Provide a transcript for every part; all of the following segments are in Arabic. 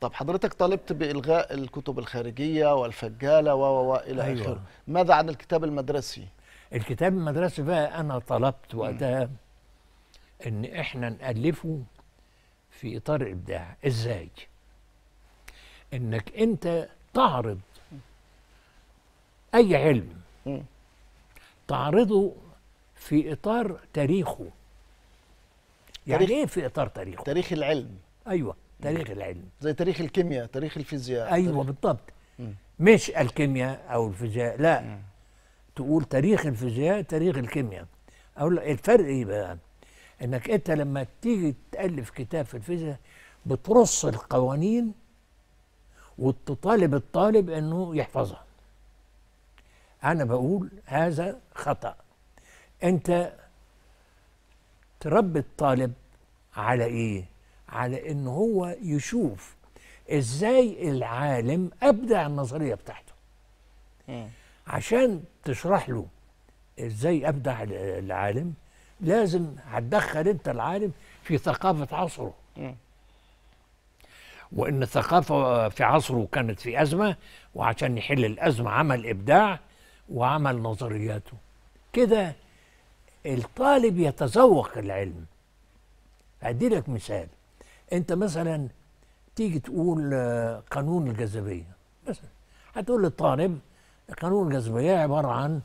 طب حضرتك طالبت بإلغاء الكتب الخارجية والفجالة و و إلى أيوة. آخره ماذا عن الكتاب المدرسي؟ الكتاب المدرسي بقى أنا طلبت وقتها إن إحنا نألفه في إطار الإبداع إزاي؟ إنك أنت تعرض أي علم تعرضه في إطار تاريخه يعني تاريخ إيه في إطار تاريخه؟ تاريخ العلم أيوه تاريخ العلم زي تاريخ الكيمياء تاريخ الفيزياء ايوه تاريخ. بالضبط م. مش الكيمياء او الفيزياء لا م. تقول تاريخ الفيزياء تاريخ الكيمياء اقول الفرق ايه بقى انك انت لما تيجي تالف كتاب في الفيزياء بترص القوانين وتطالب الطالب انه يحفظها انا بقول هذا خطا انت تربي الطالب على ايه على ان هو يشوف ازاي العالم ابدع النظريه بتاعته إيه. عشان تشرح له ازاي ابدع العالم لازم هتدخل انت العالم في ثقافه عصره إيه. وان الثقافه في عصره كانت في ازمه وعشان يحل الازمه عمل ابداع وعمل نظرياته كده الطالب يتذوق العلم هدي لك مثال انت مثلا تيجي تقول آه، قانون الجاذبيه مثلا هتقول للطالب قانون الجاذبيه عباره عن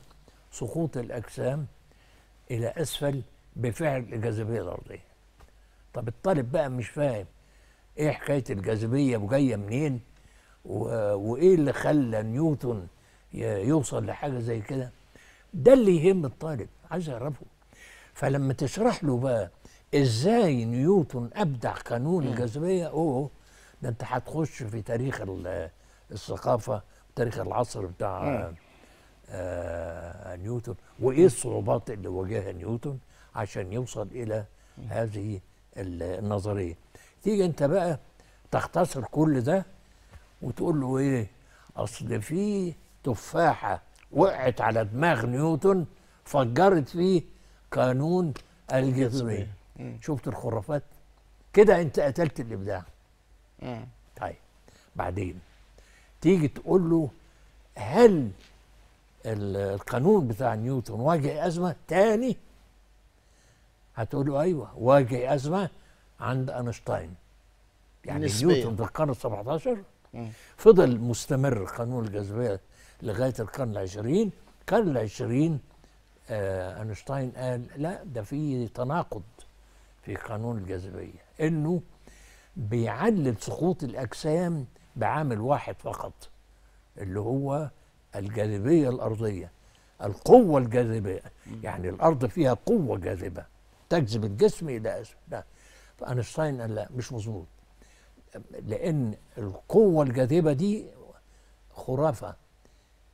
سقوط الاجسام الى اسفل بفعل الجاذبيه الارضيه طب الطالب بقى مش فاهم ايه حكايه الجاذبيه وجايه منين وايه اللي خلى نيوتن يوصل لحاجه زي كده ده اللي يهم الطالب عايز يعرفه فلما تشرح له بقى ازاي نيوتن ابدع قانون الجاذبيه اوه ده انت هتخش في تاريخ الثقافه تاريخ العصر بتاع آه آه نيوتن وايه الصعوبات اللي واجهها نيوتن عشان يوصل الى هذه النظريه تيجي انت بقى تختصر كل ده وتقول له ايه اصل في تفاحه وقعت على دماغ نيوتن فجرت فيه قانون الجاذبيه مم. شفت الخرافات كده انت قتلت الابداع مم. طيب بعدين تيجي تقول له هل القانون بتاع نيوتن واجه ازمه تاني هتقول له ايوه واجه ازمه عند اينشتاين يعني نسبية. نيوتن في القرن ال 17 فضل مستمر قانون الجاذبيه لغايه القرن العشرين القرن العشرين آه اينشتاين قال لا ده في تناقض في قانون الجاذبية إنه بيعلل سقوط الأجسام بعامل واحد فقط اللي هو الجاذبية الأرضية القوة الجاذبية يعني الأرض فيها قوة جاذبة تجذب الجسم إلى أسفل فأينشتاين قال لا مش مظبوط لأن القوة الجاذبة دي خرافة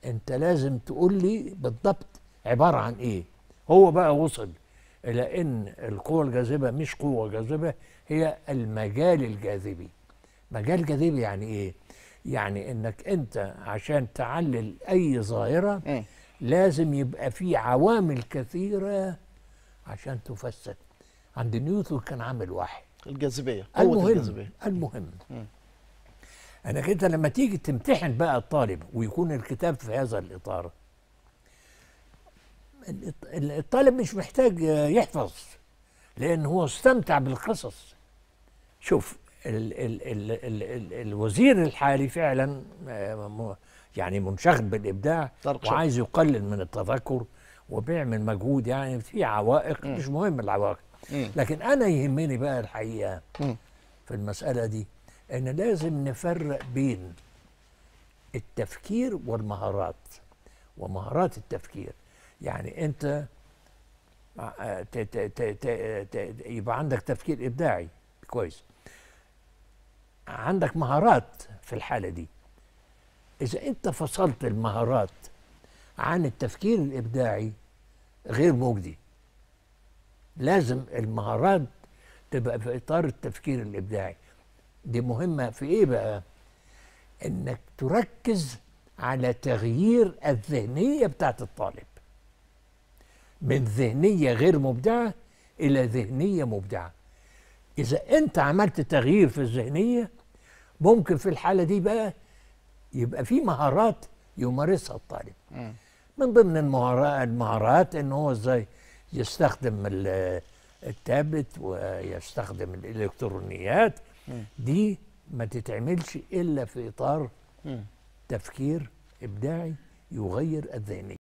أنت لازم تقول لي بالضبط عبارة عن إيه هو بقى وصل إلى أن القوة الجاذبة مش قوة جاذبة هي المجال الجاذبي مجال جاذبي يعني إيه؟ يعني إنك أنت عشان تعلل أي ظاهرة إيه؟ لازم يبقى في عوامل كثيرة عشان تفسد عند نيوتن كان عامل واحد الجاذبية قوة الجاذبية المهم م. انك انت لما تيجي تمتحن بقى الطالب ويكون الكتاب في هذا الاطار الطالب مش محتاج يحفظ لأن هو استمتع بالقصص شوف ال ال ال الـ الـ الوزير الحالي فعلا آه، يعني منشغل بالابداع وعايز يقلل من التذكر وبيعمل مجهود يعني في عوائق م. مش مهم العوائق م. لكن انا يهمني بقى الحقيقه م. في المساله دي ان لازم نفرق بين التفكير والمهارات ومهارات التفكير يعني انت آه، آه، يبقى عندك تفكير ابداعي كويس عندك مهارات في الحاله دي اذا انت فصلت المهارات عن التفكير الابداعي غير مجدي لازم المهارات تبقى في اطار التفكير الابداعي دي مهمه في ايه بقى انك تركز على تغيير الذهنيه بتاعت الطالب من ذهنية غير مبدعة إلى ذهنية مبدعة إذا أنت عملت تغيير في الذهنية ممكن في الحالة دي بقى يبقى في مهارات يمارسها الطالب من ضمن المهارات ان هو ازاي يستخدم التابلت ويستخدم الالكترونيات دي ما تتعملش الا في اطار تفكير ابداعي يغير الذهنيه